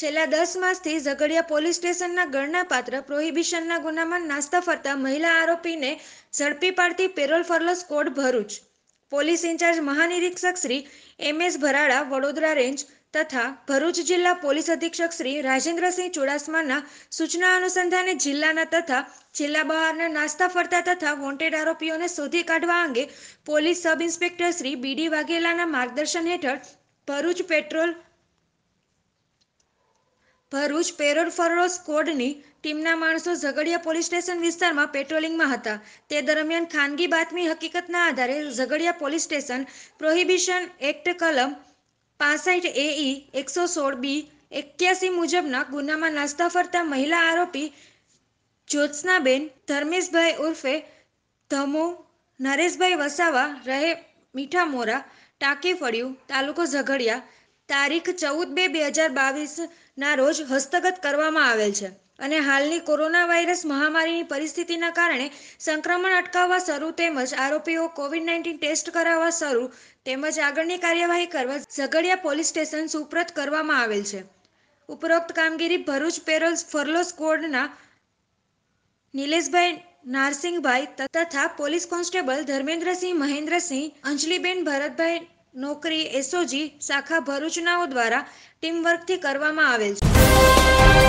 છેલ્લા દસ માસથી ઝઘડિયા પોલીસ સ્ટેશનના ગણના પાત્ર પ્રોહિબિશનના ગુનામાં નાસ્તા ફરતા મહિલા આરોપીને ઝડપી પાડતી parole furlough squad Bharuch police incharge મહાનિરીક્ષક Shri M S Bharada Vadodara range તથા ભરૂચ જિલ્લા પોલીસ અધિક્ષક શ્રી રાજેન્દ્રસિંહ ચુડાસમાના સૂચના અનુસંધાને જિલ્લાના તથા જિલ્લા બહારના નાસ્તા ફરતા તથા વોન્ટેડ આરોપીઓને શોધી કાઢવા અંગે police sub inspector Shri B D વાઘેલાના માર્ગદર્શન હેઠળ ભરૂચ પેટ્રોલ ભરૂચ પેરોડ ફરરો સ્કોડની ટીમના માણસો ઝઘડિયા પોલીસ સ્ટેશન વિસ્તારમાં પેટ્રોલિંગમાં હતા તે દરમિયાન ખાનગી બાતમી હકીકતના આધારે Jhagadia police station prohibition act કલમ પાસઠ એઈ એકસો સોળ બી એક્યાસી મુજબના ગુનામાં નાસ્તા ફરતા મહિલા આરોપી જ્યોત્સનાબેન ધર્મેશભાઈ ઉર્ફે ધમો નરેશભાઈ વસાવા રહે મીઠા મોરા ટાંકી ફળ્યું તાલુકો ઝઘડિયા તારીખ ચૌદ બે બે હજાર બાવીસના રોજ હસ્તગત કરવામાં આવેલ છે અને હાલની કોરોના વાયરસ મહામારીની પરિસ્થિતિના કારણે સંક્રમણ અટકાવવા શરૂ તેમજ આરોપીઓ કોવિડ નાઇન્ટીન ટેસ્ટ કરાવવા શરૂ તેમજ આગળની કાર્યવાહી કરવા ઝઘડિયા પોલીસ સ્ટેશન સુપ્રત કરવામાં આવેલ છે ઉપરોક્ત કામગીરી ભરૂચ પેરોલ ફરલો સ્કોડના નિલેશભાઈ નારસિંહભાઈ તથા પોલીસ કોન્સ્ટેબલ ધર્મેન્દ્રસિંહ મહેન્દ્રસિંહ અંજલીબેન ભરતભાઈ નોકરી એસઓજી શાખા ભરૂચનાઓ દ્વારા ટીમવર્કથી કરવામાં આવેલ છે